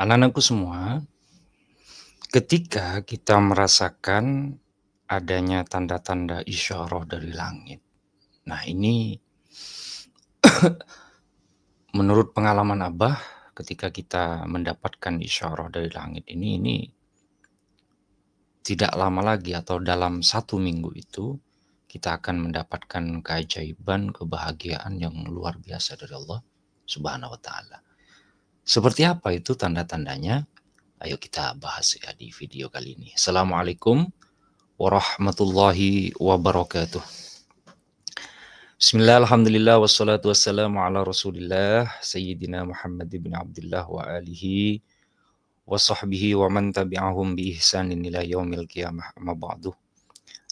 Anak-anakku semua, ketika kita merasakan adanya tanda-tanda isyarah dari langit. Nah, ini menurut pengalaman Abah ketika kita mendapatkan isyarah dari langit ini ini tidak lama lagi atau dalam satu minggu itu kita akan mendapatkan keajaiban kebahagiaan yang luar biasa dari Allah Subhanahu wa taala. Seperti apa itu tanda-tandanya? Ayo kita bahas ya di video kali ini. Assalamualaikum warahmatullahi wabarakatuh. Bismillah, alhamdulillah, wassalatu wassalamu ala rasulillah, Sayyidina Muhammad ibn Abdullah wa alihi wa sahbihi wa man tabi'ahum bi ihsanin ila yaumil qiyamah amma ba'du.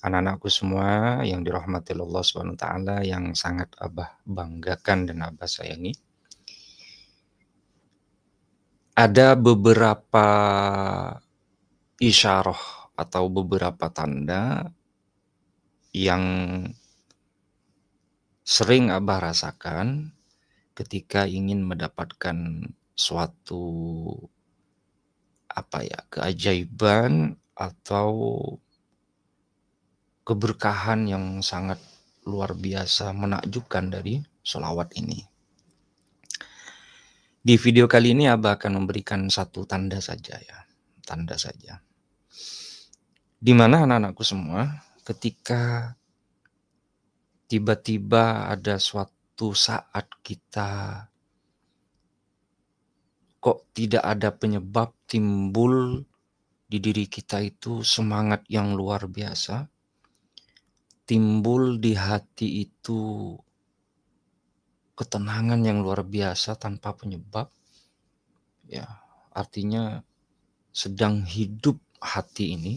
Anak-anakku semua yang dirahmati Allah Subhanahu wa taala yang sangat Abah banggakan dan Abah sayangi ada beberapa isyarah atau beberapa tanda yang sering Abah rasakan ketika ingin mendapatkan suatu apa ya keajaiban atau keberkahan yang sangat luar biasa menakjubkan dari selawat ini. Di video kali ini Abah akan memberikan satu tanda saja ya, tanda saja. Di mana anak-anakku semua ketika tiba-tiba ada suatu saat kita kok tidak ada penyebab timbul di diri kita itu semangat yang luar biasa timbul di hati itu ketenangan yang luar biasa tanpa penyebab. Ya, artinya sedang hidup hati ini.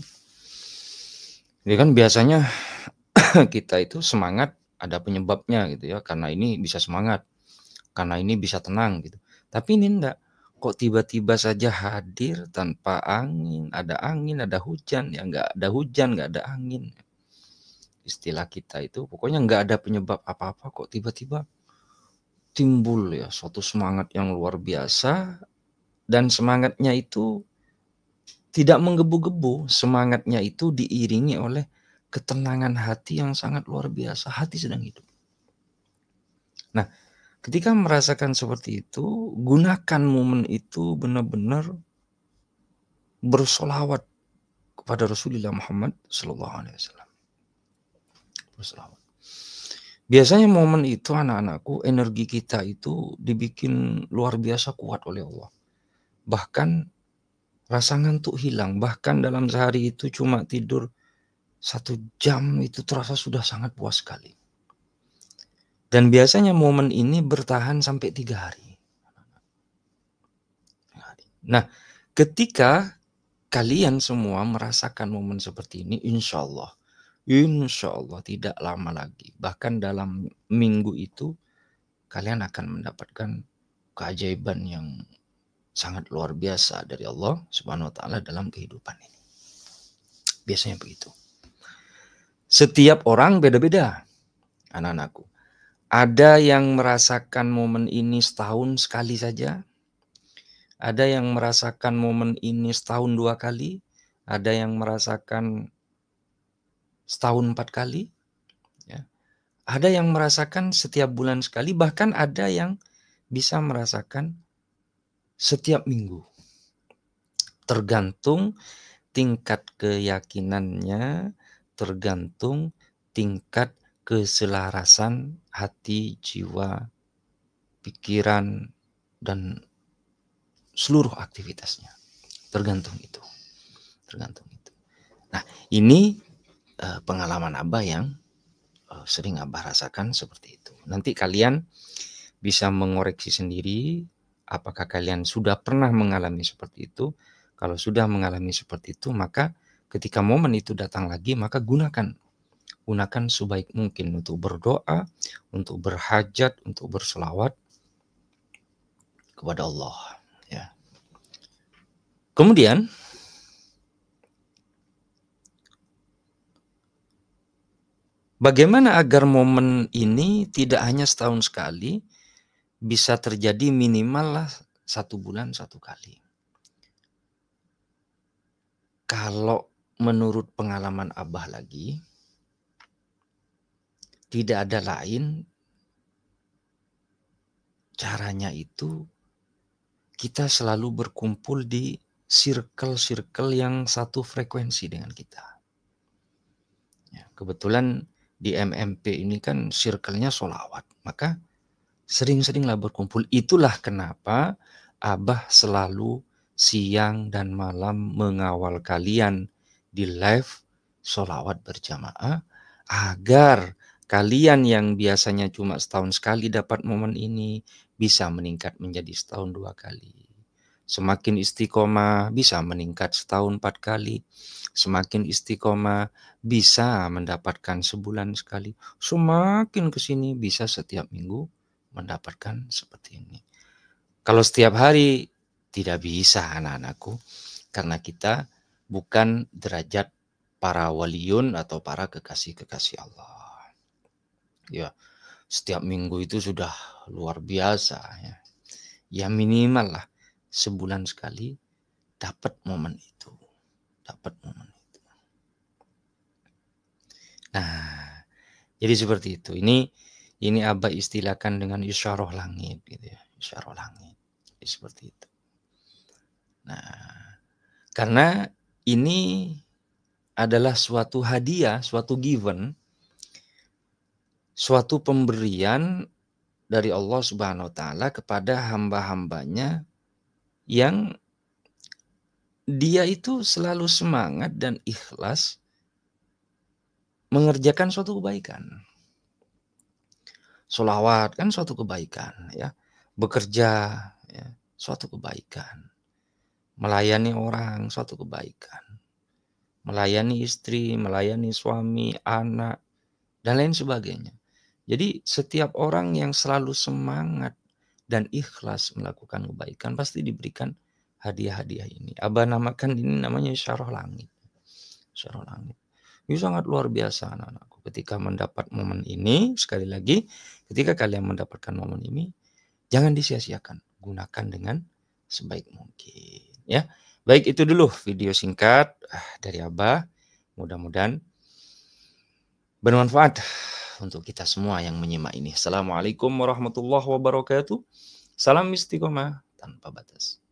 ya kan biasanya kita itu semangat ada penyebabnya gitu ya, karena ini bisa semangat, karena ini bisa tenang gitu. Tapi ini enggak, kok tiba-tiba saja hadir tanpa angin, ada angin, ada hujan, ya enggak ada hujan, enggak ada angin. Istilah kita itu pokoknya enggak ada penyebab apa-apa kok tiba-tiba timbul ya suatu semangat yang luar biasa dan semangatnya itu tidak menggebu-gebu, semangatnya itu diiringi oleh ketenangan hati yang sangat luar biasa, hati sedang hidup. Nah, ketika merasakan seperti itu, gunakan momen itu benar-benar bersolawat kepada Rasulullah Muhammad Sallallahu Alaihi Wasallam. Bersolawat. Biasanya momen itu anak-anakku energi kita itu dibikin luar biasa kuat oleh Allah. Bahkan rasa ngantuk hilang. Bahkan dalam sehari itu cuma tidur satu jam itu terasa sudah sangat puas sekali. Dan biasanya momen ini bertahan sampai tiga hari. Nah, ketika kalian semua merasakan momen seperti ini, insya Allah Insya Allah tidak lama lagi. Bahkan dalam minggu itu kalian akan mendapatkan keajaiban yang sangat luar biasa dari Allah Subhanahu wa taala dalam kehidupan ini. Biasanya begitu. Setiap orang beda-beda, anak-anakku. Ada yang merasakan momen ini setahun sekali saja. Ada yang merasakan momen ini setahun dua kali. Ada yang merasakan setahun empat kali. Ya. Ada yang merasakan setiap bulan sekali, bahkan ada yang bisa merasakan setiap minggu. Tergantung tingkat keyakinannya, tergantung tingkat keselarasan hati, jiwa, pikiran, dan seluruh aktivitasnya. Tergantung itu. Tergantung itu. Nah, ini uh, pengalaman Abah yang uh, sering Abah rasakan seperti itu. Nanti kalian bisa mengoreksi sendiri apakah kalian sudah pernah mengalami seperti itu. Kalau sudah mengalami seperti itu, maka ketika momen itu datang lagi, maka gunakan gunakan sebaik mungkin untuk berdoa, untuk berhajat, untuk berselawat kepada Allah. Ya. Kemudian Bagaimana agar momen ini tidak hanya setahun sekali, bisa terjadi minimal lah satu bulan satu kali. Kalau menurut pengalaman Abah lagi, tidak ada lain caranya itu kita selalu berkumpul di circle-circle yang satu frekuensi dengan kita. Ya, kebetulan di MMP ini kan circle-nya solawat. Maka sering-seringlah berkumpul. Itulah kenapa Abah selalu siang dan malam mengawal kalian di live solawat berjamaah agar kalian yang biasanya cuma setahun sekali dapat momen ini bisa meningkat menjadi setahun dua kali. Semakin istiqomah bisa meningkat setahun empat kali. Semakin istiqomah bisa mendapatkan sebulan sekali. Semakin ke sini bisa setiap minggu mendapatkan seperti ini. Kalau setiap hari tidak bisa anak-anakku karena kita bukan derajat para waliun atau para kekasih-kekasih Allah. Ya, setiap minggu itu sudah luar biasa ya. Ya minimal lah sebulan sekali dapat momen itu. Dapat momen itu. Nah, jadi seperti itu. Ini ini Abah istilahkan dengan isyarah langit gitu ya. Isyarah langit. Jadi seperti itu. Nah, karena ini adalah suatu hadiah, suatu given, suatu pemberian dari Allah Subhanahu wa taala kepada hamba-hambanya yang dia itu selalu semangat dan ikhlas mengerjakan suatu kebaikan. Solawat kan suatu kebaikan ya, bekerja ya, suatu kebaikan, melayani orang suatu kebaikan, melayani istri, melayani suami, anak dan lain sebagainya. Jadi setiap orang yang selalu semangat dan ikhlas melakukan kebaikan pasti diberikan hadiah-hadiah ini. Abah namakan ini namanya syarah langit. Syarah langit. Ini sangat luar biasa anak-anakku. Ketika mendapat momen ini, sekali lagi, ketika kalian mendapatkan momen ini, jangan disia-siakan. Gunakan dengan sebaik mungkin. Ya, Baik itu dulu video singkat ah, dari Abah. Mudah-mudahan bermanfaat untuk kita semua yang menyimak ini. Assalamualaikum warahmatullahi wabarakatuh. Salam istiqomah tanpa batas.